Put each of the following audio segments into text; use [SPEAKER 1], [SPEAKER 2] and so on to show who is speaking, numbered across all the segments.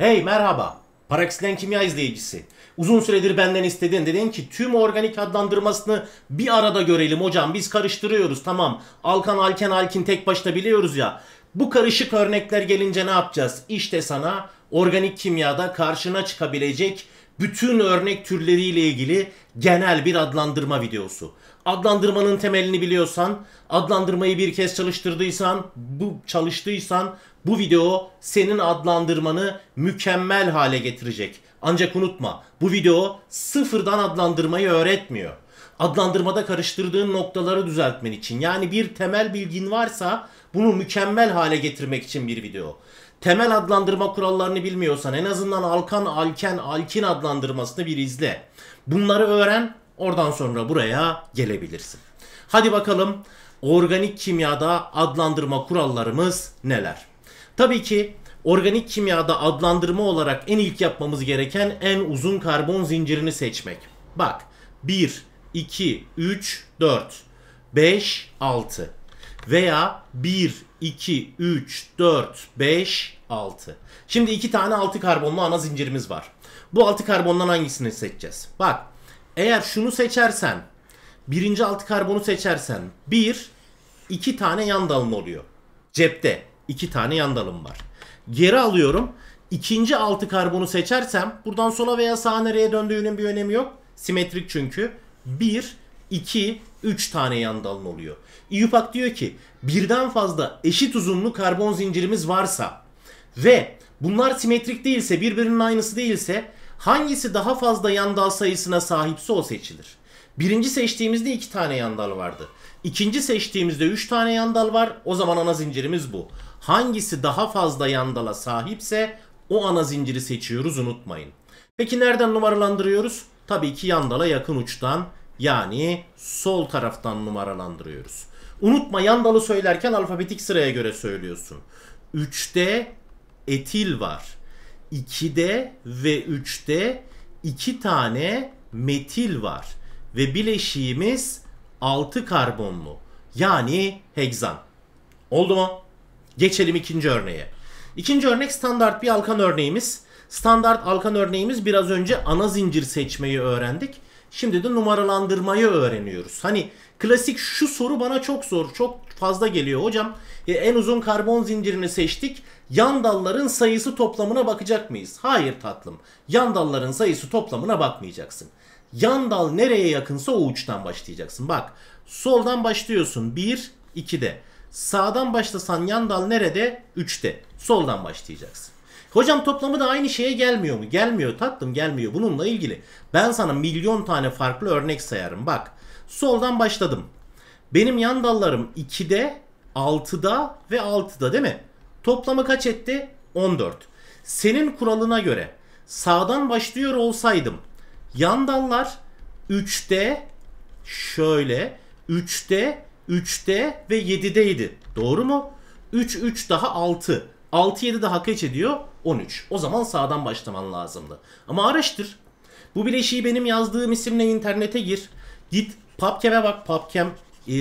[SPEAKER 1] Hey merhaba. paraksilen kimya izleyicisi. Uzun süredir benden istedin dedin ki tüm organik adlandırmasını bir arada görelim hocam. Biz karıştırıyoruz tamam. Alkan, alken, alkin tek başta biliyoruz ya. Bu karışık örnekler gelince ne yapacağız? İşte sana organik kimyada karşına çıkabilecek bütün örnek türleriyle ilgili genel bir adlandırma videosu. Adlandırmanın temelini biliyorsan, adlandırmayı bir kez çalıştırdıysan, bu çalıştıysan bu video senin adlandırmanı mükemmel hale getirecek. Ancak unutma bu video sıfırdan adlandırmayı öğretmiyor. Adlandırmada karıştırdığın noktaları düzeltmen için yani bir temel bilgin varsa bunu mükemmel hale getirmek için bir video. Temel adlandırma kurallarını bilmiyorsan en azından Alkan, Alken, Alkin adlandırmasını bir izle. Bunları öğren oradan sonra buraya gelebilirsin. Hadi bakalım organik kimyada adlandırma kurallarımız neler? Tabii ki organik kimyada adlandırma olarak en ilk yapmamız gereken en uzun karbon zincirini seçmek. Bak 1, 2, 3, 4, 5, 6 veya 1, 2, 3, 4, 5, 6. Şimdi iki tane 6 karbonlu ana zincirimiz var. Bu 6 karbondan hangisini seçeceğiz? Bak eğer şunu seçersen birinci 6 karbonu seçersen 1, 2 tane yan dalın oluyor. Cepte 2 tane yandalım var. Geri alıyorum. İkinci altı karbonu seçersem buradan sola veya sağa nereye döndüğünün bir önemi yok. Simetrik çünkü. 1, 2, 3 tane yandalın oluyor. İUPAC diyor ki birden fazla eşit uzunlu karbon zincirimiz varsa ve bunlar simetrik değilse birbirinin aynısı değilse hangisi daha fazla yandal sayısına sahipse o seçilir. Birinci seçtiğimizde iki tane yandal vardı. İkinci seçtiğimizde üç tane yandal var. O zaman ana zincirimiz bu hangisi daha fazla yandala sahipse o ana zinciri seçiyoruz unutmayın. Peki nereden numaralandırıyoruz? Tabii ki yandala yakın uçtan yani sol taraftan numaralandırıyoruz. Unutma yandalı söylerken alfabetik sıraya göre söylüyorsun. 3'te etil var. 2'de ve 3'te 2 tane metil var. Ve bileşiğimiz 6 karbonlu. Yani hegzan. Oldu mu? Geçelim ikinci örneğe. İkinci örnek standart bir alkan örneğimiz. Standart alkan örneğimiz biraz önce ana zincir seçmeyi öğrendik. Şimdi de numaralandırmayı öğreniyoruz. Hani klasik şu soru bana çok zor, çok fazla geliyor. Hocam e, en uzun karbon zincirini seçtik. Yan dalların sayısı toplamına bakacak mıyız? Hayır tatlım. Yan dalların sayısı toplamına bakmayacaksın. Yan dal nereye yakınsa o uçtan başlayacaksın. Bak soldan başlıyorsun 1, 2 de. Sağdan başlasan yan dal nerede? 3'te. Soldan başlayacaksın. Hocam toplamı da aynı şeye gelmiyor mu? Gelmiyor tatlım gelmiyor. Bununla ilgili ben sana milyon tane farklı örnek sayarım. Bak soldan başladım. Benim yan dallarım 2'de, 6'da ve 6'da değil mi? Toplamı kaç etti? 14. Senin kuralına göre sağdan başlıyor olsaydım yan dallar 3'te şöyle 3'te 3'te ve 7'deydi. Doğru mu? 3 3 daha 6. 6 7 daha kaç ediyor? 13. O zaman sağdan başlaman lazımdı. Ama araştır. Bu bileşiği benim yazdığım isimle internete gir. Git PubChem'e bak. PubChem e,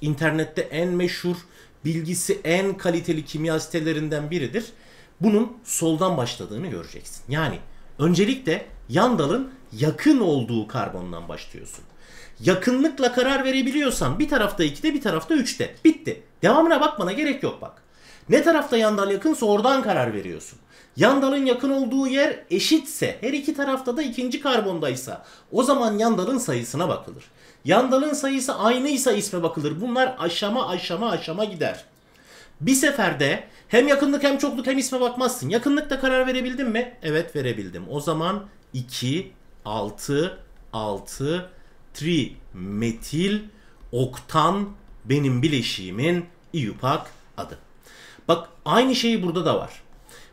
[SPEAKER 1] internette en meşhur, bilgisi en kaliteli kimya sitelerinden biridir. Bunun soldan başladığını göreceksin. Yani öncelikle yan dalın yakın olduğu karbondan başlıyorsun yakınlıkla karar verebiliyorsan bir tarafta 2'de bir tarafta 3'te. Bitti. Devamına bakmana gerek yok bak. Ne tarafta yandal yakınsa oradan karar veriyorsun. Yandalın yakın olduğu yer eşitse, her iki tarafta da ikinci karbondaysa o zaman yandalın sayısına bakılır. Yandalın sayısı aynıysa isme bakılır. Bunlar aşama aşama aşama gider. Bir seferde hem yakınlık hem çokluk hem isme bakmazsın. Yakınlıkta karar verebildin mi? Evet verebildim. O zaman 2, 6, 6, tri metil oktan benim bileşiğimin iupak adı. Bak aynı şeyi burada da var.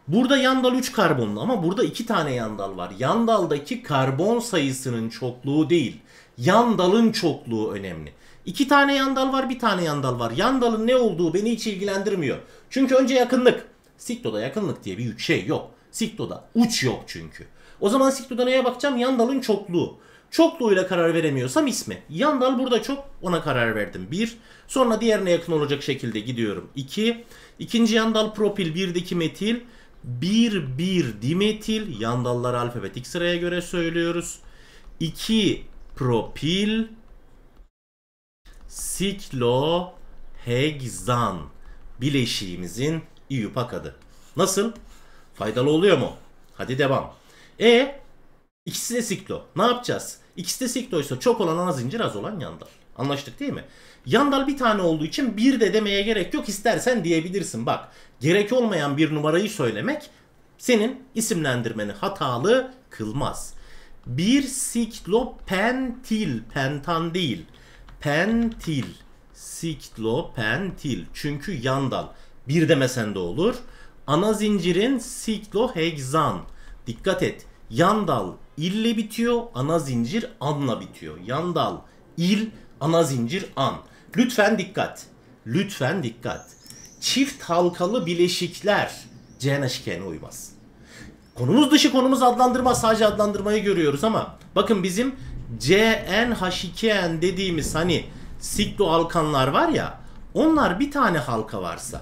[SPEAKER 1] Burada yandal 3 karbonlu ama burada 2 tane yandal var. Yandaldaki karbon sayısının çokluğu değil. Yandalın çokluğu önemli. 2 tane yandal var bir tane yandal var. Yandalın ne olduğu beni hiç ilgilendirmiyor. Çünkü önce yakınlık. Sikto'da yakınlık diye bir şey yok. Sikto'da uç yok çünkü. O zaman Sikto'da neye bakacağım? Yandalın çokluğu. Çokluğuyla karar veremiyorsam ismi. Yandal burada çok ona karar verdim. 1. Sonra diğerine yakın olacak şekilde gidiyorum. 2. İki, ikinci yandal propil 1'deki metil 1 1 dimetil yandallar alfabetik sıraya göre söylüyoruz. 2 propil siklohegzan bileşiğimizin İYUPAK adı. Nasıl? Faydalı oluyor mu? Hadi devam. E ikisi de siklo. Ne yapacağız? İkisi de siktoysa çok olan ana zincir az olan yandal. Anlaştık değil mi? Yandal bir tane olduğu için bir de demeye gerek yok istersen diyebilirsin. Bak gerek olmayan bir numarayı söylemek senin isimlendirmeni hatalı kılmaz. Bir siklopentil, pentan değil. Pentil, siklopentil. Çünkü yandal. Bir demesen de olur. Ana zincirin siklohegzan. Dikkat et. Yandal ille bitiyor, ana zincir anla bitiyor. Yandal, il, ana zincir an. Lütfen dikkat. Lütfen dikkat. Çift halkalı bileşikler Cn eşkene uymaz. Konumuz dışı konumuz adlandırma sadece adlandırmayı görüyoruz ama bakın bizim CnH2n dediğimiz hani sikloalkanlar var ya onlar bir tane halka varsa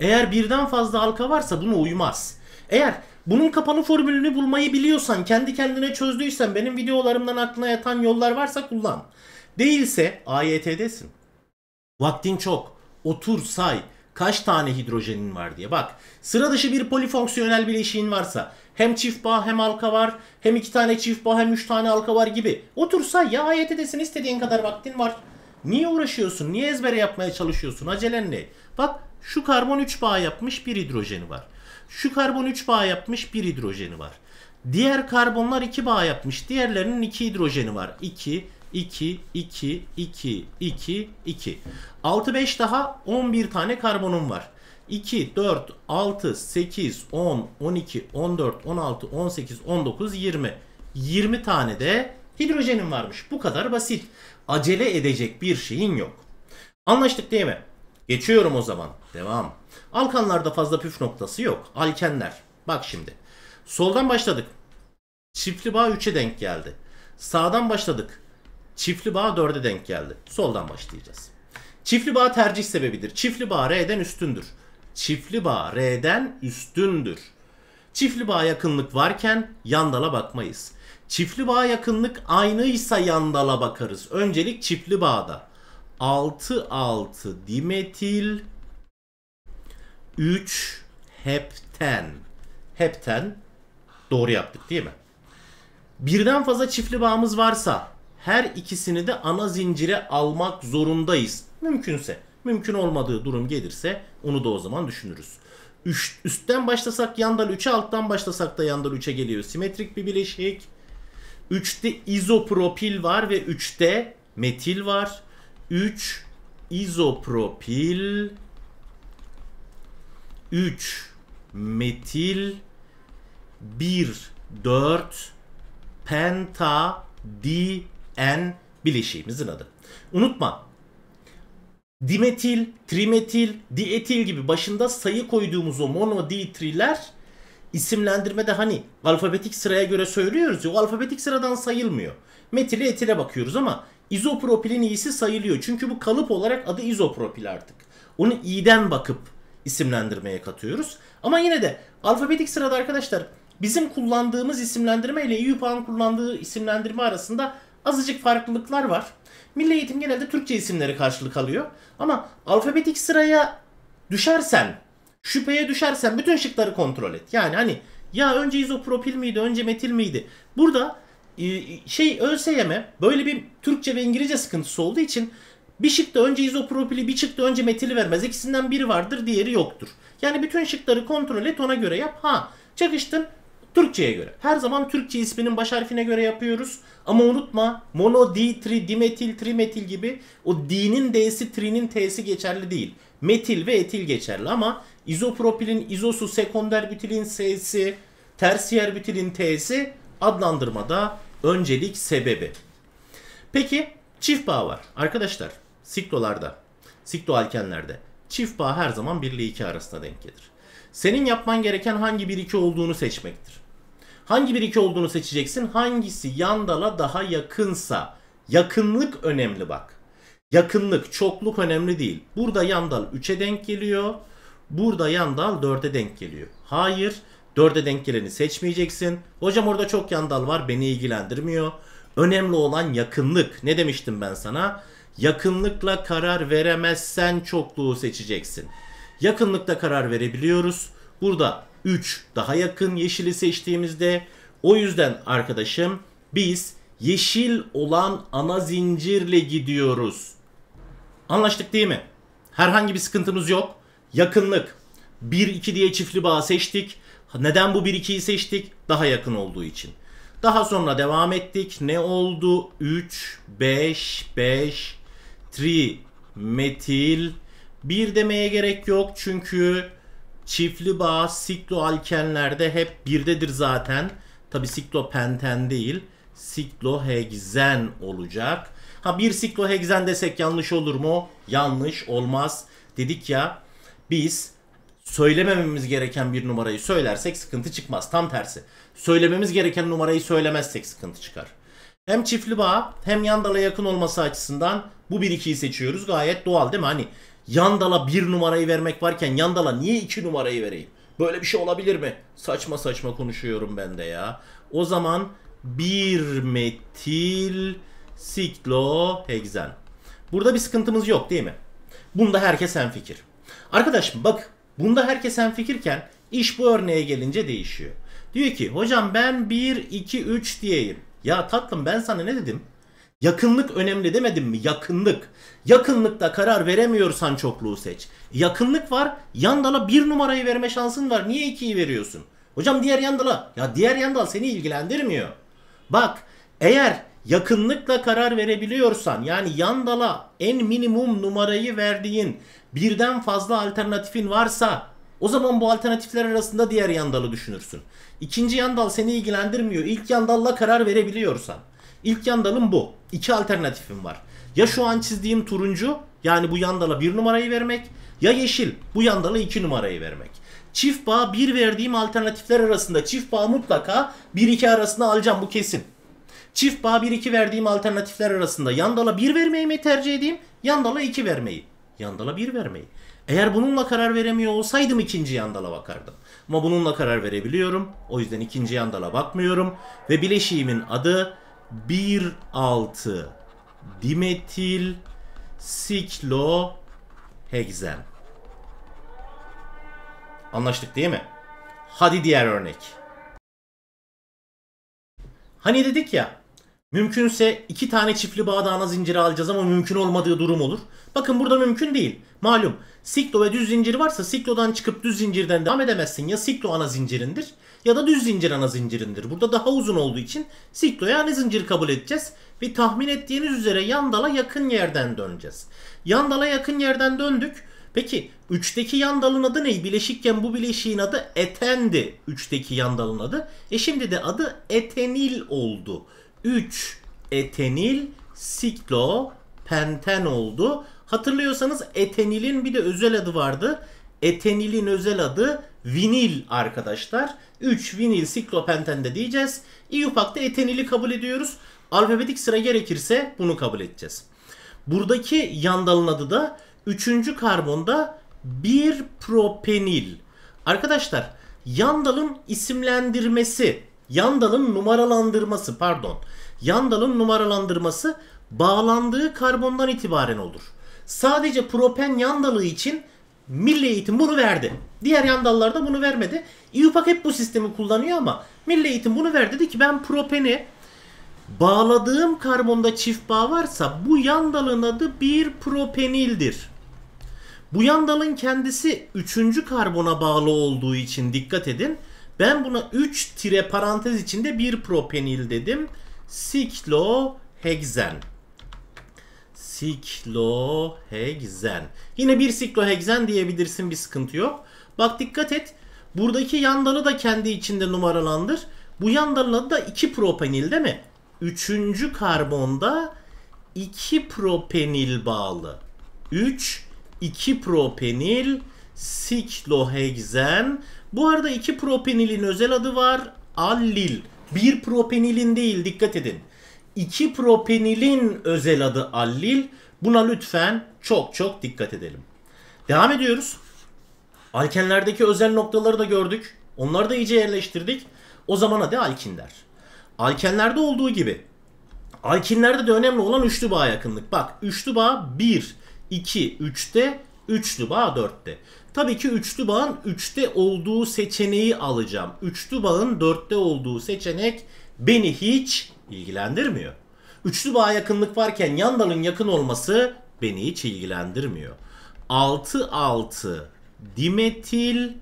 [SPEAKER 1] eğer birden fazla halka varsa buna uymaz. Eğer bunun kapanı formülünü bulmayı biliyorsan, kendi kendine çözdüysen, benim videolarımdan aklına yatan yollar varsa kullan. Değilse AYT'desin. Vaktin çok. Otur say kaç tane hidrojenin var diye. Bak sıra dışı bir polifonksiyonel bileşiğin varsa hem çift bağ hem halka var hem iki tane çift bağ hem üç tane halka var gibi. Otursa ya AYT'desin istediğin kadar vaktin var. Niye uğraşıyorsun? Niye ezbere yapmaya çalışıyorsun? Acelen ne? Bak şu karbon 3 bağ yapmış bir hidrojeni var. Şu karbon 3 bağ yapmış bir hidrojeni var. Diğer karbonlar 2 bağ yapmış. Diğerlerinin 2 hidrojeni var. 2, 2, 2, 2, 2, 2. 6, 5 daha 11 tane karbonum var. 2, 4, 6, 8, 10, 12, 14, 16, 18, 19, 20. 20 tane de hidrojenim varmış. Bu kadar basit. Acele edecek bir şeyin yok. Anlaştık değil mi? Geçiyorum o zaman. Devam. Alkanlarda fazla püf noktası yok. Alkenler. Bak şimdi. Soldan başladık. Çiftli bağ 3'e denk geldi. Sağdan başladık. Çiftli bağ 4'e denk geldi. Soldan başlayacağız. Çiftli bağ tercih sebebidir. Çiftli bağ R'den üstündür. Çiftli bağ R'den üstündür. Çiftli bağ yakınlık varken yandala bakmayız. Çiftli bağ yakınlık aynıysa yandala bakarız. Öncelik çiftli bağda. 6,6 dimetil 3 hepten. Hepten doğru yaptık değil mi? Birden fazla çiftli bağımız varsa her ikisini de ana zincire almak zorundayız. Mümkünse. Mümkün olmadığı durum gelirse onu da o zaman düşünürüz. Üç, üstten başlasak yandal 3'e alttan başlasak da yandal 3'e geliyor. Simetrik bir bileşik. 3'te izopropil var ve 3'te metil var. 3 izopropil 3 metil 1 4 penta DN bileşiğimizin adı. Unutma. Dimetil, trimetil, dietil gibi başında sayı koyduğumuz o mono ditriler isimlendirmede hani alfabetik sıraya göre söylüyoruz ya o alfabetik sıradan sayılmıyor. Metil, etile bakıyoruz ama izopropilin iyisi sayılıyor. Çünkü bu kalıp olarak adı izopropil artık. Onu i'den bakıp isimlendirmeye katıyoruz. Ama yine de alfabetik sırada arkadaşlar bizim kullandığımız isimlendirme ile EUPAN kullandığı isimlendirme arasında azıcık farklılıklar var. Milli eğitim genelde Türkçe isimleri karşılık alıyor. Ama alfabetik sıraya düşersen, şüpheye düşersen bütün şıkları kontrol et. Yani hani ya önce izopropil miydi, önce metil miydi? Burada ee, şey ÖSYM böyle bir Türkçe ve İngilizce sıkıntısı olduğu için bir şıkta önce izopropili, bir şıkta önce metili vermez. İkisinden biri vardır, diğeri yoktur. Yani bütün şıkları kontrol et, ona göre yap. Ha, çakıştın Türkçe'ye göre. Her zaman Türkçe isminin baş harfine göre yapıyoruz. Ama unutma mono, di, tri, dimetil, trimetil gibi o di'nin d'si, tri'nin t'si geçerli değil. Metil ve etil geçerli ama izopropilin izosu, sekonder bütilin s'si, tersiyer bütilin t'si adlandırmada öncelik sebebi. Peki çift bağ var. Arkadaşlar siklolarda, siklo alkenlerde çift bağ her zaman 1 ile 2 arasında denk gelir. Senin yapman gereken hangi 1-2 olduğunu seçmektir. Hangi 1-2 olduğunu seçeceksin? Hangisi yandala daha yakınsa? Yakınlık önemli bak. Yakınlık, çokluk önemli değil. Burada yandal 3'e denk geliyor. Burada yandal 4'e denk geliyor. Hayır. Hayır 4'e denk geleni seçmeyeceksin. Hocam orada çok yandal var beni ilgilendirmiyor. Önemli olan yakınlık. Ne demiştim ben sana? Yakınlıkla karar veremezsen çokluğu seçeceksin. Yakınlıkta karar verebiliyoruz. Burada 3 daha yakın yeşili seçtiğimizde o yüzden arkadaşım biz yeşil olan ana zincirle gidiyoruz. Anlaştık değil mi? Herhangi bir sıkıntımız yok. Yakınlık. 1-2 diye çiftli bağ seçtik. Neden bu 1-2'yi seçtik? Daha yakın olduğu için. Daha sonra devam ettik. Ne oldu? 3, 5, 5, tri, metil. 1 demeye gerek yok çünkü çiftli bağ siklo alkenlerde hep birdedir zaten. Tabi siklopenten değil. Siklohegzen olacak. Ha bir siklohegzen desek yanlış olur mu? Yanlış olmaz. Dedik ya biz söylemememiz gereken bir numarayı söylersek sıkıntı çıkmaz. Tam tersi. Söylememiz gereken numarayı söylemezsek sıkıntı çıkar. Hem çiftli bağ hem yandala yakın olması açısından bu bir ikiyi seçiyoruz. Gayet doğal değil mi? Hani yandala bir numarayı vermek varken yandala niye iki numarayı vereyim? Böyle bir şey olabilir mi? Saçma saçma konuşuyorum ben de ya. O zaman bir metil sikloheksen. Burada bir sıkıntımız yok değil mi? Bunda herkes hemfikir. Arkadaşım bak Bunda herkes en fikirken iş bu örneğe gelince değişiyor. Diyor ki hocam ben 1, 2, 3 diyeyim. Ya tatlım ben sana ne dedim? Yakınlık önemli demedim mi? Yakınlık. Yakınlıkta karar veremiyorsan çokluğu seç. Yakınlık var. Yandala bir numarayı verme şansın var. Niye ikiyi veriyorsun? Hocam diğer yandala. Ya diğer yandala seni ilgilendirmiyor. Bak eğer yakınlıkla karar verebiliyorsan yani yandala en minimum numarayı verdiğin birden fazla alternatifin varsa o zaman bu alternatifler arasında diğer yandalı düşünürsün. İkinci yandal seni ilgilendirmiyor. İlk yandalla karar verebiliyorsan. İlk yandalın bu. İki alternatifim var. Ya şu an çizdiğim turuncu yani bu yandala bir numarayı vermek ya yeşil bu yandala iki numarayı vermek. Çift bağ bir verdiğim alternatifler arasında çift bağ mutlaka bir iki arasında alacağım bu kesin. Çift bağ 1-2 verdiğim alternatifler arasında yandala 1 vermeyi mi tercih edeyim? Yandala 2 vermeyi. Yandala 1 vermeyi. Eğer bununla karar veremiyor olsaydım ikinci yandala bakardım. Ama bununla karar verebiliyorum. O yüzden ikinci yandala bakmıyorum. Ve bileşiğimin adı 1,6 dimetil sikloheksen. Anlaştık değil mi? Hadi diğer örnek. Hani dedik ya Mümkünse iki tane çiftli bağda ana zinciri alacağız ama mümkün olmadığı durum olur. Bakın burada mümkün değil. Malum siklo ve düz zincir varsa siklodan çıkıp düz zincirden devam edemezsin. Ya siklo ana zincirindir ya da düz zincir ana zincirindir. Burada daha uzun olduğu için sikloya ana zincir kabul edeceğiz. Ve tahmin ettiğiniz üzere yandala yakın yerden döneceğiz. Yandala yakın yerden döndük. Peki 3'teki yandalın adı ne? Bileşikken bu bileşiğin adı etendi 3'teki yandalın adı. E şimdi de adı etenil oldu. 3 etenil siklo penten oldu. Hatırlıyorsanız etenilin bir de özel adı vardı. Etenilin özel adı vinil arkadaşlar. 3 vinil siklopenten de diyeceğiz. İUPAC'ta etenili kabul ediyoruz. Alfabetik sıra gerekirse bunu kabul edeceğiz. Buradaki yandalın adı da 3. karbonda bir propenil. Arkadaşlar yandalın isimlendirmesi, yandalın numaralandırması pardon. Yandal'ın numaralandırması bağlandığı karbondan itibaren olur. Sadece propen yandalı için Milli Eğitim bunu verdi. Diğer yandallar da bunu vermedi. İUPAC hep bu sistemi kullanıyor ama Milli Eğitim bunu verdi. Dedi ki ben propeni bağladığım karbonda çift bağ varsa bu yandalın adı bir propenildir. Bu yandalın kendisi 3. karbona bağlı olduğu için dikkat edin. Ben buna 3 tire parantez içinde bir propenil dedim sikloheksen. Sikloheksen. Yine bir sikloheksen diyebilirsin bir sıkıntı yok. Bak dikkat et. Buradaki yandalı da kendi içinde numaralandır. Bu yandarın adı da 2 propenil değil mi? Üçüncü karbonda 2 propenil bağlı. 3, 2 propenil, sikloheksen. Bu arada 2 propenilin özel adı var. Allil. Bir propenilin değil dikkat edin. İki propenilin özel adı allil. Buna lütfen çok çok dikkat edelim. Devam ediyoruz. Alkenlerdeki özel noktaları da gördük. Onları da iyice yerleştirdik. O zaman hadi alkin der. Alkenlerde olduğu gibi alkinlerde de önemli olan üçlü bağ yakınlık. Bak üçlü bağ 1, 2, 3'te, üçlü bağ 4'te. Tabii ki üçlü bağın üçte olduğu seçeneği alacağım. Üçlü bağın dörtte olduğu seçenek beni hiç ilgilendirmiyor. Üçlü bağa yakınlık varken yan dalın yakın olması beni hiç ilgilendirmiyor. 6 6 dimetil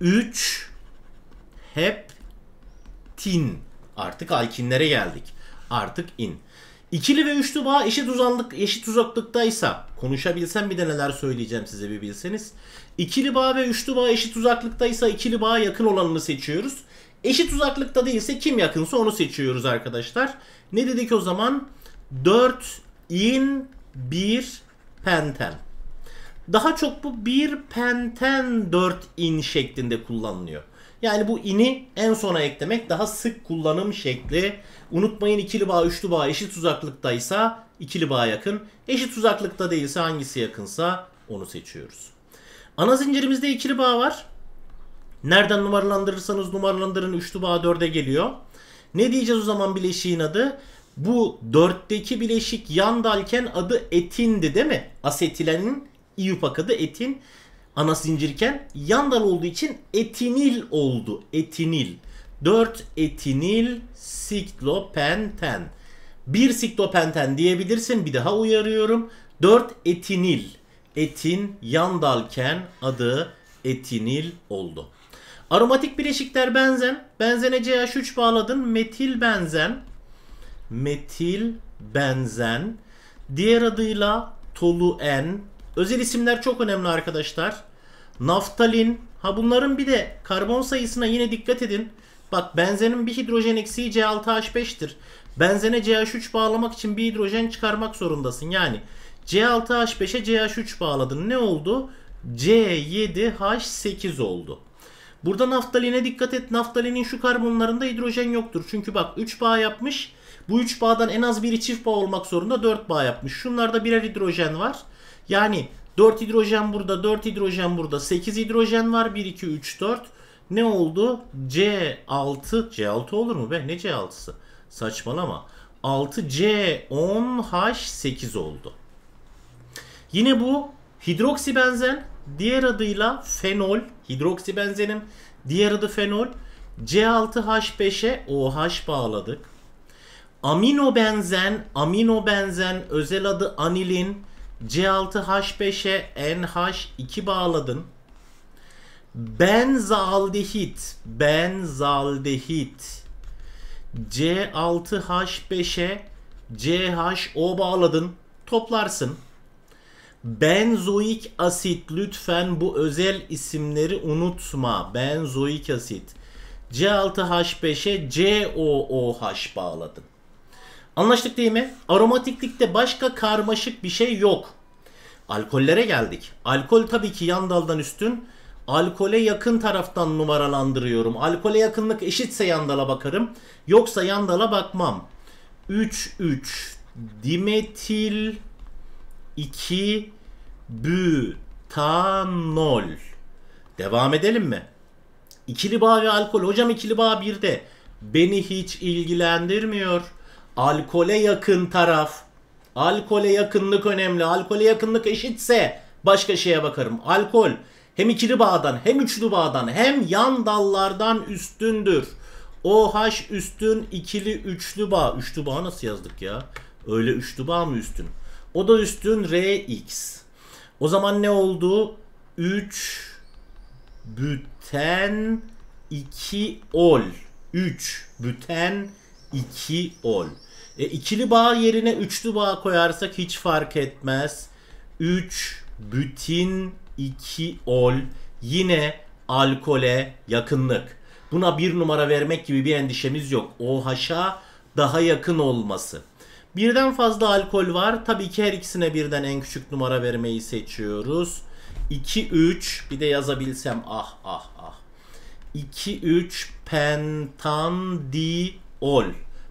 [SPEAKER 1] 3 heptin. Artık alkinlere geldik. Artık in. İkili ve üçlü bağ eşit uzanlık eşit uzaklıktaysa konuşabilsem bir de neler söyleyeceğim size bir bilseniz. İkili bağ ve üçlü bağ eşit uzaklıktaysa ikili bağa yakın olanını seçiyoruz. Eşit uzaklıkta değilse kim yakınsa onu seçiyoruz arkadaşlar. Ne dedik o zaman? 4 in 1 penten. Daha çok bu 1 penten 4 in şeklinde kullanılıyor. Yani bu ini en sona eklemek daha sık kullanım şekli. Unutmayın ikili bağ, üçlü bağ eşit uzaklıktaysa ikili bağ yakın. Eşit uzaklıkta değilse hangisi yakınsa onu seçiyoruz. Ana zincirimizde ikili bağ var. Nereden numaralandırırsanız numaralandırın üçlü bağ dörde geliyor. Ne diyeceğiz o zaman bileşiğin adı? Bu dörtteki bileşik yan dalken adı etindi değil mi? Asetilenin iupak adı etin. Ana zincirken yan dal olduğu için etinil oldu. Etinil. 4 etinil siklopenten. Bir siklopenten diyebilirsin. Bir daha uyarıyorum. 4 etinil etin yandalken adı etinil oldu. Aromatik bileşikler benzen. Benzene CH3 bağladın. Metil benzen. Metil benzen. Diğer adıyla toluen. Özel isimler çok önemli arkadaşlar. Naftalin. Ha bunların bir de karbon sayısına yine dikkat edin. Bak benzenin bir hidrojen eksiği C6H5'tir. Benzene CH3 bağlamak için bir hidrojen çıkarmak zorundasın. Yani C6H5'e CH3 bağladın. Ne oldu? C7H8 oldu. Burada naftaline dikkat et. Naftalinin şu karbonlarında hidrojen yoktur. Çünkü bak 3 bağ yapmış. Bu 3 bağdan en az biri çift bağ olmak zorunda 4 bağ yapmış. Şunlarda birer hidrojen var. Yani 4 hidrojen burada, 4 hidrojen burada, 8 hidrojen var. 1, 2, 3, 4. Ne oldu? C6, C6 olur mu be? Ne C6'sı? Saçmalama. 6 C10H8 oldu. Yine bu hidroksibenzen diğer adıyla fenol. Hidroksibenzenin diğer adı fenol. C6H5'e OH bağladık. Amino benzen, amino benzen, özel adı anilin. C6H5'e NH2 bağladın. Benzaldehit, benzaldehit. C6H5'e CHO bağladın. Toplarsın. Benzoik asit lütfen bu özel isimleri unutma. Benzoik asit. C6H5'e COOH bağladın. Anlaştık değil mi? Aromatiklikte başka karmaşık bir şey yok. Alkollere geldik. Alkol tabii ki yan daldan üstün. Alkole yakın taraftan numaralandırıyorum. Alkole yakınlık eşitse yandala bakarım. Yoksa yandala bakmam. 3 3 dimetil 2 butanol. Devam edelim mi? İkili bağ ve alkol. Hocam ikili bağ de Beni hiç ilgilendirmiyor. Alkole yakın taraf. Alkole yakınlık önemli. Alkole yakınlık eşitse başka şeye bakarım. Alkol hem ikili bağdan hem üçlü bağdan hem yan dallardan üstündür. OH üstün ikili üçlü bağ. Üçlü bağ nasıl yazdık ya? Öyle üçlü bağ mı üstün? O da üstün RX. O zaman ne oldu? 3 büten 2 ol. 3 büten 2 ol. E, ikili bağ yerine üçlü bağ koyarsak hiç fark etmez. 3 bütin 2 ol. Yine alkole yakınlık. Buna bir numara vermek gibi bir endişemiz yok. OH'a daha yakın olması. Birden fazla alkol var. Tabii ki her ikisine birden en küçük numara vermeyi seçiyoruz. 2 3 bir de yazabilsem ah ah ah. 2 3 pentandiol.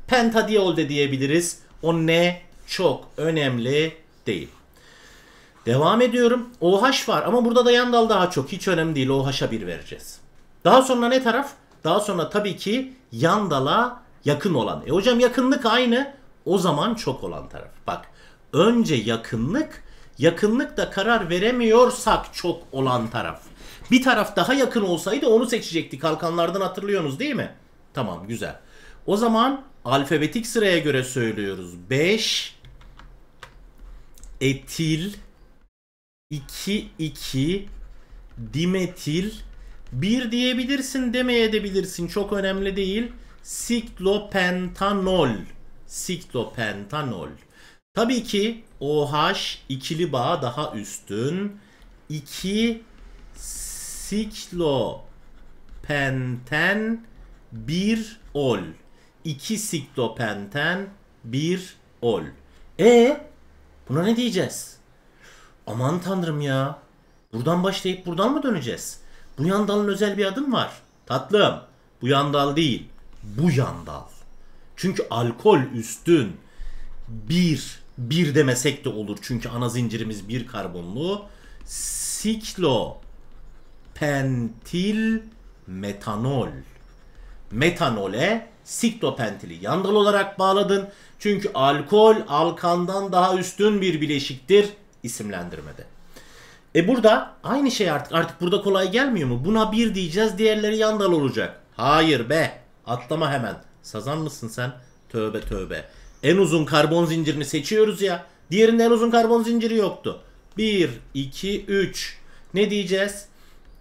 [SPEAKER 1] Pentadiol de diyebiliriz. O ne çok önemli değil. Devam ediyorum. OH var ama burada da yan dal daha çok. Hiç önemli değil. OH'a bir vereceğiz. Daha sonra ne taraf? Daha sonra tabii ki yan dala yakın olan. E hocam yakınlık aynı o zaman çok olan taraf. Bak önce yakınlık, yakınlık da karar veremiyorsak çok olan taraf. Bir taraf daha yakın olsaydı onu seçecekti. Kalkanlardan hatırlıyorsunuz değil mi? Tamam güzel. O zaman alfabetik sıraya göre söylüyoruz. 5 etil 2 2 dimetil 1 diyebilirsin demeyebilirsin Çok önemli değil. Siklopentanol siklopentanol. Tabii ki OH ikili bağ daha üstün. 2 siklopenten 1 ol. 2 siklopenten 1 ol. E buna ne diyeceğiz? Aman tanrım ya. Buradan başlayıp buradan mı döneceğiz? Bu yandalın özel bir adım var. Tatlım. Bu yandal değil. Bu yandal. Çünkü alkol üstün. Bir, bir demesek de olur çünkü ana zincirimiz bir karbonlu. Siklo pentil metanol. Metanole siklopentili yandal olarak bağladın. Çünkü alkol alkandan daha üstün bir bileşiktir isimlendirmede. E burada aynı şey artık artık burada kolay gelmiyor mu? Buna bir diyeceğiz diğerleri yandal olacak. Hayır be atlama hemen. Sazan mısın sen? Tövbe tövbe. En uzun karbon zincirini seçiyoruz ya. Diğerinde en uzun karbon zinciri yoktu. 1, 2, 3. Ne diyeceğiz?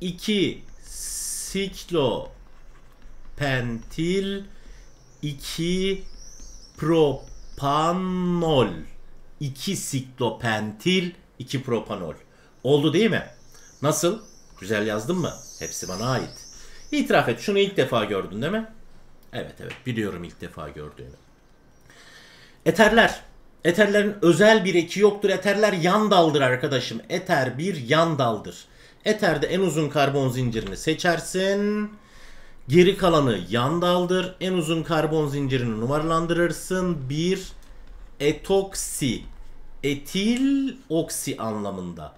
[SPEAKER 1] 2 siklo pentil 2 propanol 2 siklopentil 2 propanol. Oldu değil mi? Nasıl? Güzel yazdım mı? Hepsi bana ait. İtiraf et şunu ilk defa gördün değil mi? Evet evet biliyorum ilk defa gördüğümü. Eterler. Eterlerin özel bir eki yoktur. Eterler yan daldır arkadaşım. Eter bir yan daldır. Eterde en uzun karbon zincirini seçersin. Geri kalanı yan daldır. En uzun karbon zincirini numaralandırırsın. Bir etoksi. Etil oksi anlamında.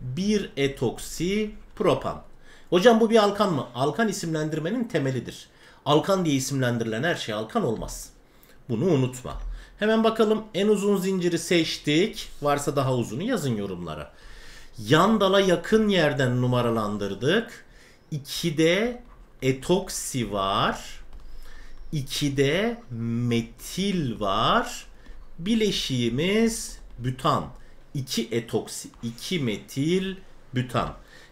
[SPEAKER 1] Bir etoksi propan. Hocam bu bir alkan mı? Alkan isimlendirmenin temelidir. Alkan diye isimlendirilen her şey alkan olmaz. Bunu unutma. Hemen bakalım en uzun zinciri seçtik. Varsa daha uzunu yazın yorumlara. Yan dala yakın yerden numaralandırdık. 2'de etoksi var. 2'de metil var. Bileşiğimiz bütan. 2 etoksi, 2 metil, bütan.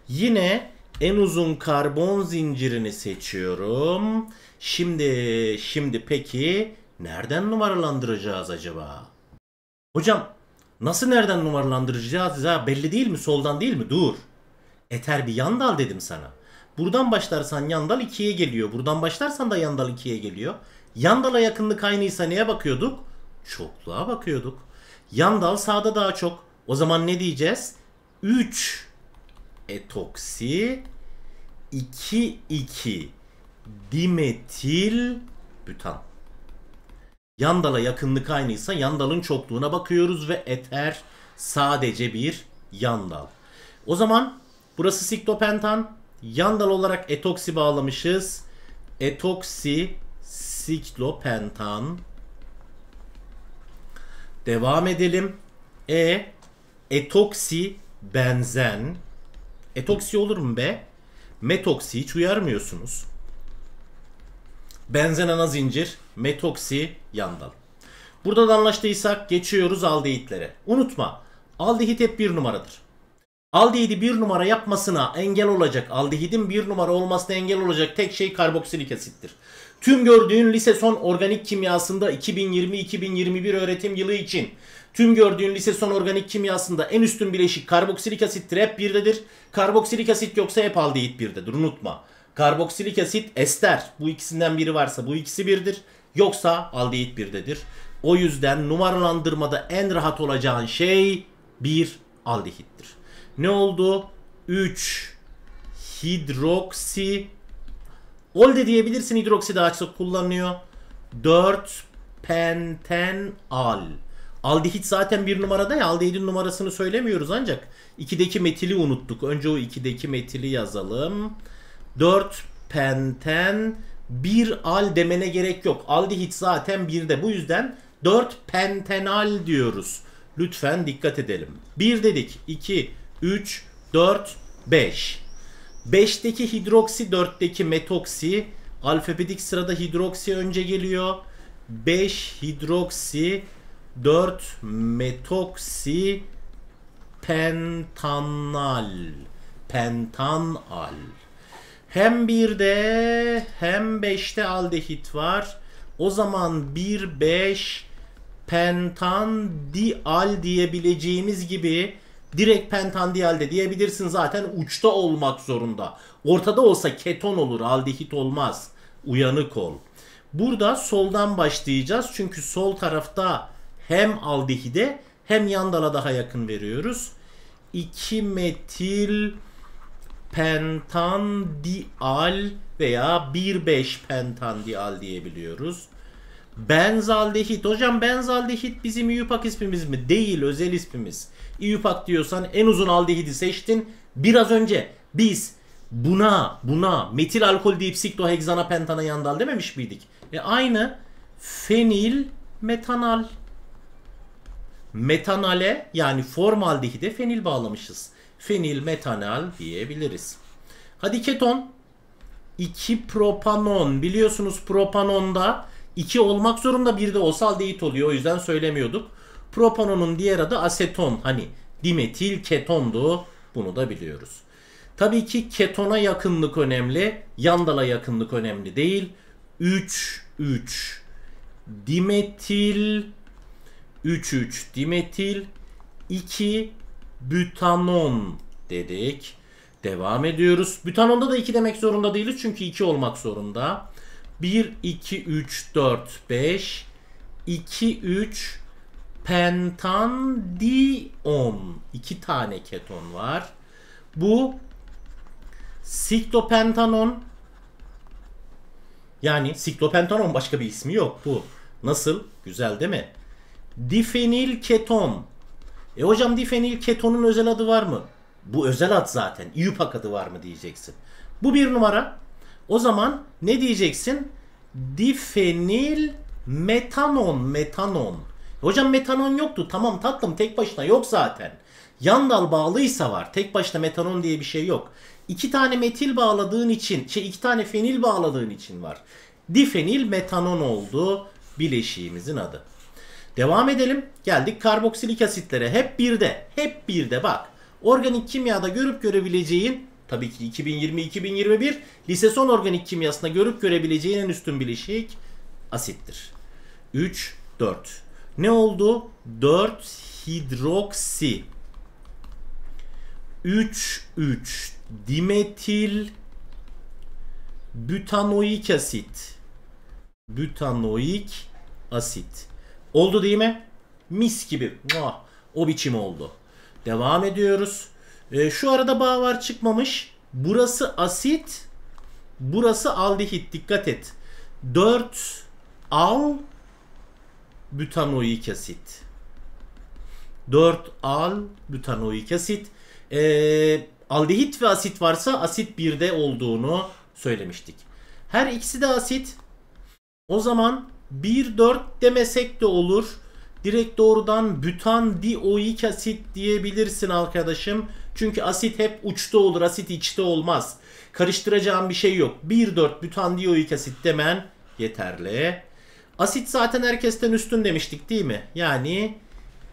[SPEAKER 1] Yine en uzun karbon zincirini seçiyorum. Şimdi, şimdi peki nereden numaralandıracağız acaba? Hocam nasıl nereden numaralandıracağız ya belli değil mi soldan değil mi dur. Eter bir yandal dedim sana. Buradan başlarsan yandal 2'ye geliyor. Buradan başlarsan da yandal 2'ye geliyor. Yandala yakınlık aynıysa neye bakıyorduk? Çokluğa bakıyorduk. Yandal sağda daha çok. O zaman ne diyeceğiz? 3 etoksi 2 2 dimetil bütan. Yandala yakınlık aynıysa yandalın çokluğuna bakıyoruz ve eter sadece bir yandal. O zaman burası siklopentan. Yandal olarak etoksi bağlamışız. Etoksi siklopentan. Devam edelim. E etoksi benzen. Etoksi olur mu be? Metoksi hiç uyarmıyorsunuz. Benzen ana zincir, metoksi, yandal. Buradan anlaştıysak geçiyoruz aldehitlere. Unutma aldehit hep bir numaradır. Aldehidi bir numara yapmasına engel olacak, aldehidin bir numara olmasına engel olacak tek şey karboksilik asittir. Tüm gördüğün lise son organik kimyasında 2020-2021 öğretim yılı için tüm gördüğün lise son organik kimyasında en üstün bileşik karboksilik asittir hep birdedir. Karboksilik asit yoksa hep aldehit birdedir unutma. Karboksilik asit ester. Bu ikisinden biri varsa bu ikisi birdir. Yoksa aldehit birdedir. O yüzden numaralandırmada en rahat olacağın şey bir aldehittir. Ne oldu? 3 hidroksi ol de diyebilirsin hidroksi daha çok kullanılıyor. 4 pentenal. Aldehit zaten bir numarada ya aldehidin numarasını söylemiyoruz ancak 2'deki metili unuttuk. Önce o 2'deki metili yazalım. 4 penten 1 al demene gerek yok. Aldehit zaten 1'de. Bu yüzden 4 pentenal diyoruz. Lütfen dikkat edelim. 1 dedik. 2, 3, 4, 5. 5'teki hidroksi, 4'teki metoksi. Alfabetik sırada hidroksi önce geliyor. 5 hidroksi, 4 metoksi, pentanal. Pentanal. Hem 1'de hem 5'te aldehit var. O zaman 1, 5 pentan dial diyebileceğimiz gibi direkt pentan dial de diyebilirsin zaten uçta olmak zorunda. Ortada olsa keton olur, aldehit olmaz. Uyanık ol. Burada soldan başlayacağız çünkü sol tarafta hem aldehide hem yandala daha yakın veriyoruz. 2 metil pentandial veya 1,5 pentandial diyebiliyoruz. Benzaldehit. Hocam benzaldehit bizim İUPAC ismimiz mi? Değil özel ismimiz. İUPAC diyorsan en uzun aldehidi seçtin. Biraz önce biz buna buna metil alkol deyip siklohexana pentana yandal dememiş miydik? E aynı fenil metanal. Metanale yani formaldehide fenil bağlamışız fenil metanal diyebiliriz. Hadi keton 2 propanon biliyorsunuz propanonda 2 olmak zorunda bir de osaldehit oluyor o yüzden söylemiyorduk. Propanonun diğer adı aseton hani dimetil ketondu bunu da biliyoruz. Tabii ki ketona yakınlık önemli yandala yakınlık önemli değil. 3 3 dimetil 3 3 dimetil 2 butanon dedik. Devam ediyoruz. Butanonda da 2 demek zorunda değiliz çünkü 2 olmak zorunda. 1, 2, 3, 4, 5, 2, 3, pentandion. 2 tane keton var. Bu siklopentanon yani siklopentanon başka bir ismi yok bu. Nasıl? Güzel değil mi? Difenil keton. E hocam difenil ketonun özel adı var mı? Bu özel ad zaten. İUPAC adı var mı diyeceksin. Bu bir numara. O zaman ne diyeceksin? Difenil metanon metanon. Hocam metanon yoktu. Tamam tatlım tek başına yok zaten. Yan dal bağlıysa var. Tek başına metanon diye bir şey yok. İki tane metil bağladığın için, şey iki tane fenil bağladığın için var. Difenil metanon oldu bileşiğimizin adı. Devam edelim. Geldik karboksilik asitlere. Hep birde. Hep birde bak. Organik kimyada görüp görebileceğin tabii ki 2020-2021 lise son organik kimyasında görüp görebileceğin en üstün bileşik asittir. 3 4. Ne oldu? 4 hidroksi 3 3 dimetil butanoik asit butanoik asit Oldu değil mi? Mis gibi. Muah. O biçim oldu. Devam ediyoruz. E, şu arada bağ var çıkmamış. Burası asit. Burası aldehit. Dikkat et. 4 al butanoik asit. 4 al butanoik asit. E, aldehit ve asit varsa asit 1'de olduğunu söylemiştik. Her ikisi de asit. O zaman 1-4 demesek de olur. Direkt doğrudan butan dioik asit diyebilirsin arkadaşım. Çünkü asit hep uçta olur. Asit içte olmaz. Karıştıracağım bir şey yok. 1-4 bütan dioik asit demen yeterli. Asit zaten herkesten üstün demiştik değil mi? Yani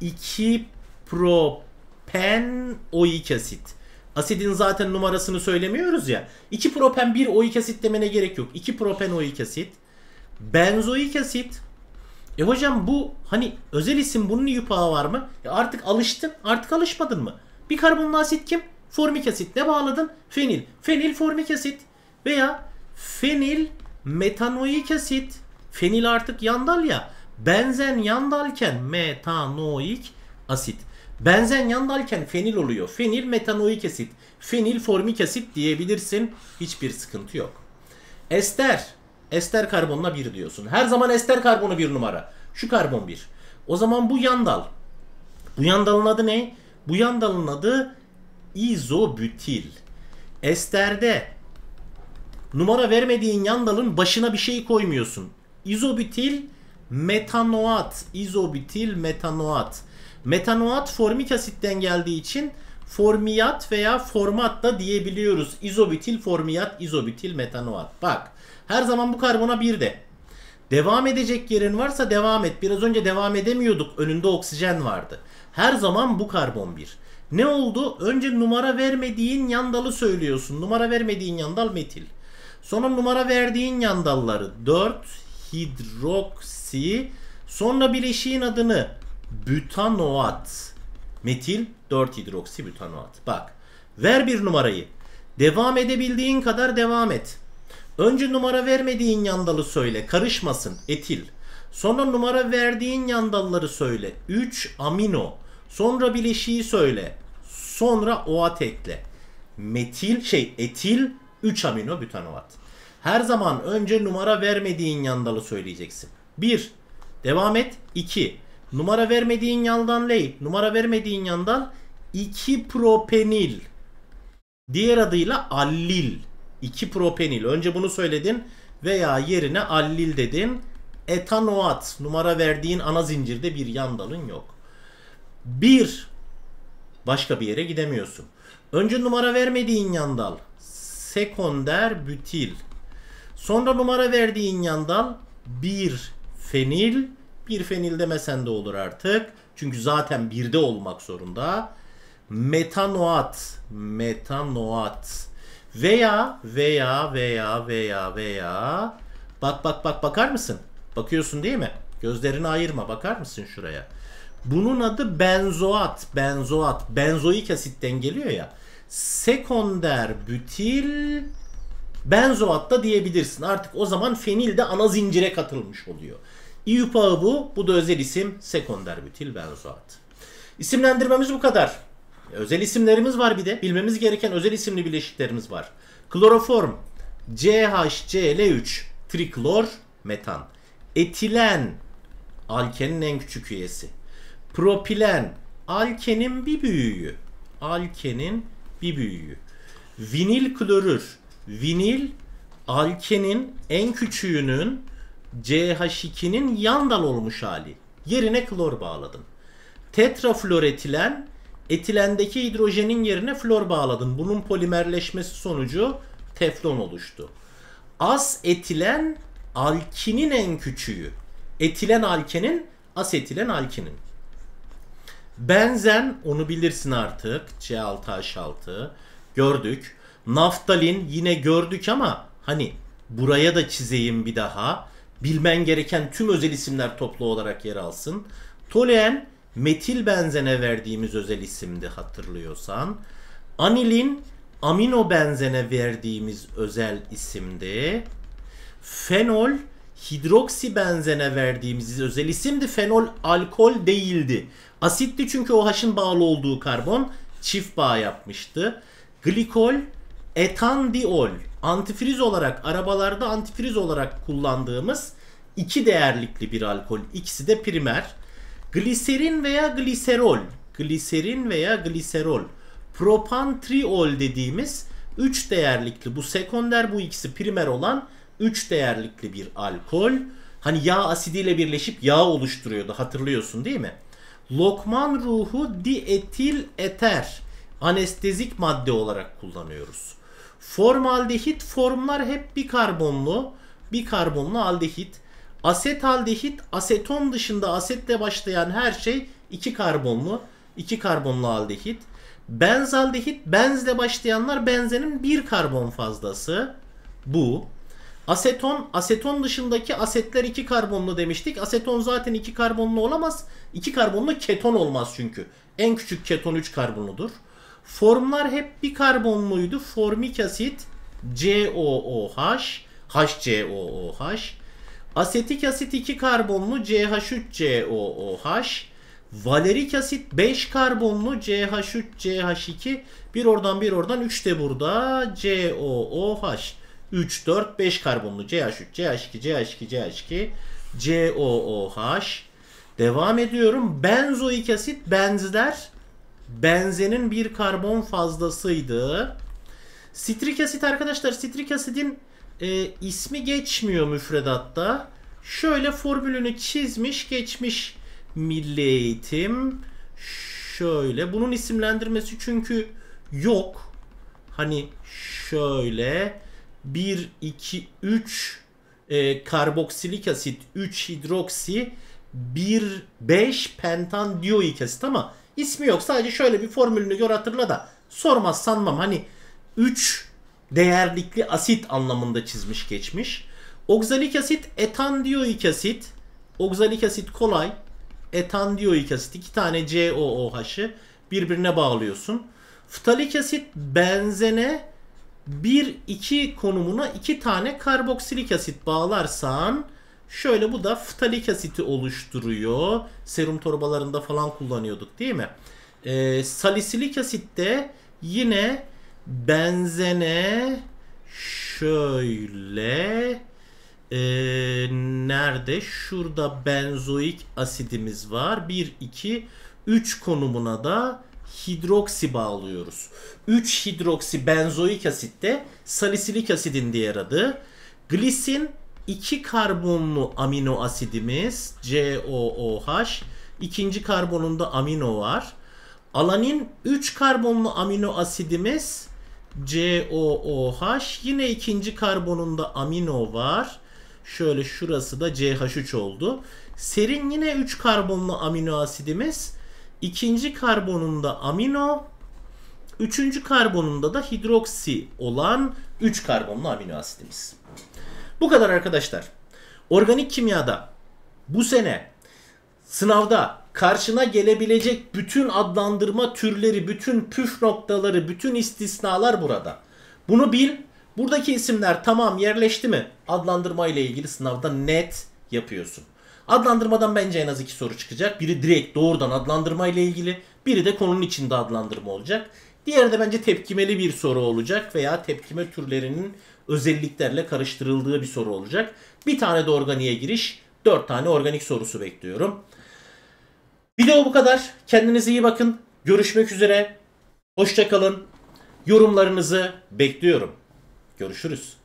[SPEAKER 1] 2 propen oik asit. Asidin zaten numarasını söylemiyoruz ya. 2 propen 1 oik asit demene gerek yok. 2 propen oik asit. Benzoik asit. E hocam bu hani özel isim bunun yupağı var mı? E artık alıştın artık alışmadın mı? Bir karbonlu asit kim? Formik asit. Ne bağladın? Fenil. Fenil formik asit. Veya fenil metanoik asit. Fenil artık yandal ya. Benzen yandalken metanoik asit. Benzen yandalken fenil oluyor. Fenil metanoik asit. Fenil formik asit diyebilirsin. Hiçbir sıkıntı yok. Ester Ester karbonuna 1 diyorsun. Her zaman ester karbonu 1 numara. Şu karbon 1. O zaman bu yan dal. Bu yan dalın adı ne? Bu yan dalın adı izobütil. Esterde numara vermediğin yan dalın başına bir şey koymuyorsun. İzobütil metanoat. İzobütil metanoat. Metanoat formik asitten geldiği için formiyat veya format da diyebiliyoruz. İzobütil formiyat, izobütil metanoat. Bak her zaman bu karbona bir de. Devam edecek yerin varsa devam et. Biraz önce devam edemiyorduk. Önünde oksijen vardı. Her zaman bu karbon bir. Ne oldu? Önce numara vermediğin yandalı söylüyorsun. Numara vermediğin yandal metil. Sonra numara verdiğin yandalları 4 hidroksi sonra bileşiğin adını butanoat. Metil 4 hidroksi butanoat. Bak ver bir numarayı. Devam edebildiğin kadar devam et. Önce numara vermediğin yandalı söyle. Karışmasın. Etil. Sonra numara verdiğin yandalları söyle. 3 amino. Sonra bileşiği söyle. Sonra OA tekle. Metil şey etil 3 amino bütanovat. Her zaman önce numara vermediğin yandalı söyleyeceksin. 1. Devam et. 2. Numara vermediğin yandan ley. Numara vermediğin yandan 2 propenil. Diğer adıyla allil. 2 propenil. Önce bunu söyledin veya yerine allil dedin. Etanoat numara verdiğin ana zincirde bir yan dalın yok. 1 başka bir yere gidemiyorsun. Önce numara vermediğin yan dal sekonder bütil. Sonra numara verdiğin yan dal 1 fenil. Bir fenil demesen de olur artık. Çünkü zaten birde olmak zorunda. Metanoat. Metanoat. Veya veya veya veya veya bak bak bak bakar mısın? Bakıyorsun değil mi? Gözlerini ayırma bakar mısın şuraya? Bunun adı benzoat, benzoat, benzoik asitten geliyor ya. Sekonder butil benzoat da diyebilirsin. Artık o zaman fenil de ana zincire katılmış oluyor. İUPAğı bu. Bu da özel isim sekonder butil benzoat. İsimlendirmemiz bu kadar. Özel isimlerimiz var bir de. Bilmemiz gereken özel isimli bileşiklerimiz var. Kloroform, CHCl3, triklor, metan. Etilen, alkenin en küçük üyesi. Propilen, alkenin bir büyüğü. Alkenin bir büyüğü. Vinil klorür, vinil alkenin en küçüğünün CH2'nin yan dal olmuş hali. Yerine klor bağladım. Tetrafluoretilen Etilendeki hidrojenin yerine flor bağladın. Bunun polimerleşmesi sonucu teflon oluştu. As etilen alkinin en küçüğü. Etilen alkenin as etilen alkinin. Benzen onu bilirsin artık. C6H6 gördük. Naftalin yine gördük ama hani buraya da çizeyim bir daha. Bilmen gereken tüm özel isimler toplu olarak yer alsın. Toluen metil benzene verdiğimiz özel isimdi hatırlıyorsan. Anilin amino benzene verdiğimiz özel isimdi. Fenol hidroksi benzene verdiğimiz özel isimdi. Fenol alkol değildi. Asitti çünkü o haşın bağlı olduğu karbon çift bağ yapmıştı. Glikol etandiol antifriz olarak arabalarda antifriz olarak kullandığımız iki değerlikli bir alkol. İkisi de primer. Gliserin veya gliserol, gliserin veya gliserol, propantriol dediğimiz 3 değerlikli bu sekonder bu ikisi primer olan 3 değerlikli bir alkol. Hani yağ asidiyle birleşip yağ oluşturuyordu hatırlıyorsun değil mi? Lokman ruhu dietil eter anestezik madde olarak kullanıyoruz. Formaldehit formlar hep bikarbonlu, bikarbonlu aldehit. Asetaldehit aseton dışında asetle başlayan her şey iki karbonlu. iki karbonlu aldehit. Benzaldehit benzle başlayanlar benzenin bir karbon fazlası. Bu. Aseton, aseton dışındaki asetler iki karbonlu demiştik. Aseton zaten iki karbonlu olamaz. İki karbonlu keton olmaz çünkü. En küçük keton 3 karbonludur. Formlar hep bir karbonluydu. Formik asit COOH, HCOOH. Asetik asit 2 karbonlu CH3COOH. Valerik asit 5 karbonlu CH3CH2. Bir oradan bir oradan 3 de burada COOH. 3, 4, 5 karbonlu CH3, CH2, CH2, CH2, COOH. Devam ediyorum. Benzoik asit benzler. Benzenin bir karbon fazlasıydı. Sitrik asit arkadaşlar sitrik asidin e, ismi geçmiyor müfredatta. Şöyle formülünü çizmiş geçmiş milli eğitim. Şöyle bunun isimlendirmesi çünkü yok. Hani şöyle 1, 2, 3 e, karboksilik asit, 3 hidroksi, 1, 5 pentan dioik asit ama ismi yok. Sadece şöyle bir formülünü gör hatırla da sormaz sanmam. Hani 3 değerlikli asit anlamında çizmiş geçmiş. Oksalik asit, etandiyoik asit. Oksalik asit kolay. Etandiyoik asit iki tane COOH'ı birbirine bağlıyorsun. Ftalik asit benzene 1-2 konumuna 2 tane karboksilik asit bağlarsan şöyle bu da ftalik asiti oluşturuyor. Serum torbalarında falan kullanıyorduk değil mi? Ee, salisilik asit de yine benzene şöyle e, nerede? Şurada benzoik asidimiz var. 1, 2, 3 konumuna da hidroksi bağlıyoruz. 3 hidroksi benzoik asit de salisilik asidin diğer adı. Glisin 2 karbonlu amino asidimiz COOH. ikinci karbonunda amino var. Alanin 3 karbonlu amino asidimiz COOH. Yine ikinci karbonunda amino var. Şöyle şurası da CH3 oldu. Serin yine 3 karbonlu amino asidimiz. İkinci karbonunda amino. Üçüncü karbonunda da hidroksi olan 3 karbonlu amino asidimiz. Bu kadar arkadaşlar. Organik kimyada bu sene sınavda karşına gelebilecek bütün adlandırma türleri, bütün püf noktaları, bütün istisnalar burada. Bunu bil. Buradaki isimler tamam yerleşti mi? Adlandırma ile ilgili sınavda net yapıyorsun. Adlandırmadan bence en az iki soru çıkacak. Biri direkt doğrudan adlandırma ile ilgili, biri de konunun içinde adlandırma olacak. Diğeri de bence tepkimeli bir soru olacak veya tepkime türlerinin özelliklerle karıştırıldığı bir soru olacak. Bir tane de organiğe giriş, dört tane organik sorusu bekliyorum. Video bu kadar. Kendinize iyi bakın. Görüşmek üzere. Hoşçakalın. Yorumlarınızı bekliyorum. Görüşürüz.